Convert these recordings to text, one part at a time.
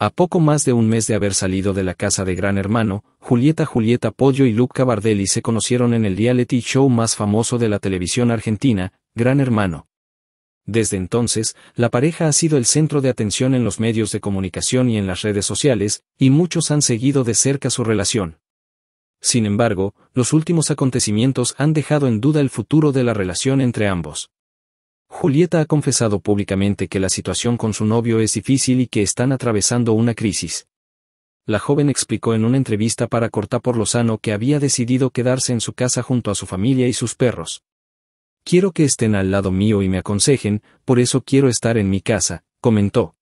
A poco más de un mes de haber salido de la casa de Gran Hermano, Julieta Julieta Pollo y Luca Bardelli se conocieron en el reality show más famoso de la televisión argentina, Gran Hermano. Desde entonces, la pareja ha sido el centro de atención en los medios de comunicación y en las redes sociales, y muchos han seguido de cerca su relación. Sin embargo, los últimos acontecimientos han dejado en duda el futuro de la relación entre ambos. Julieta ha confesado públicamente que la situación con su novio es difícil y que están atravesando una crisis. La joven explicó en una entrevista para cortar por Lozano que había decidido quedarse en su casa junto a su familia y sus perros. Quiero que estén al lado mío y me aconsejen, por eso quiero estar en mi casa, comentó.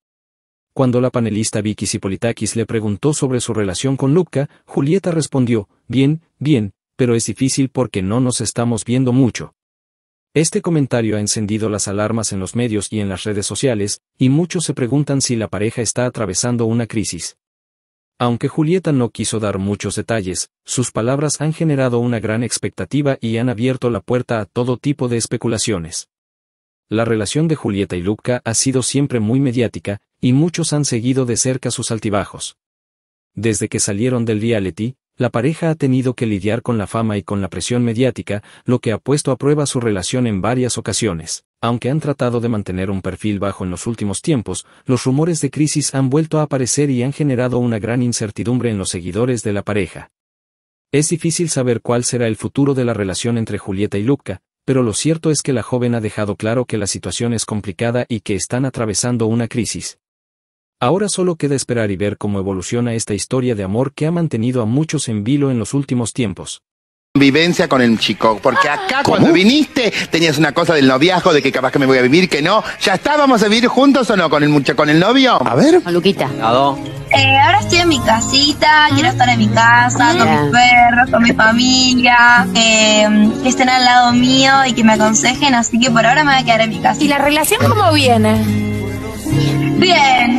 Cuando la panelista Vicky Sipolitakis le preguntó sobre su relación con Luca, Julieta respondió, bien, bien, pero es difícil porque no nos estamos viendo mucho. Este comentario ha encendido las alarmas en los medios y en las redes sociales, y muchos se preguntan si la pareja está atravesando una crisis. Aunque Julieta no quiso dar muchos detalles, sus palabras han generado una gran expectativa y han abierto la puerta a todo tipo de especulaciones. La relación de Julieta y Lupka ha sido siempre muy mediática, y muchos han seguido de cerca sus altibajos. Desde que salieron del reality, la pareja ha tenido que lidiar con la fama y con la presión mediática, lo que ha puesto a prueba su relación en varias ocasiones. Aunque han tratado de mantener un perfil bajo en los últimos tiempos, los rumores de crisis han vuelto a aparecer y han generado una gran incertidumbre en los seguidores de la pareja. Es difícil saber cuál será el futuro de la relación entre Julieta y Luca, pero lo cierto es que la joven ha dejado claro que la situación es complicada y que están atravesando una crisis. Ahora solo queda esperar y ver cómo evoluciona esta historia de amor que ha mantenido a muchos en vilo en los últimos tiempos convivencia con el chico. Porque acá cuando viniste tenías una cosa del noviazgo, de que capaz que me voy a vivir, que no. ¿Ya está, vamos a vivir juntos o no con el con el novio? A ver. Luquita. Eh, ahora estoy en mi casita, quiero estar en mi casa, con mis perros, con mi familia, em, que estén al lado mío y que me aconsejen, así que por ahora me voy a quedar en mi casa. ¿Y la relación cómo viene? bien.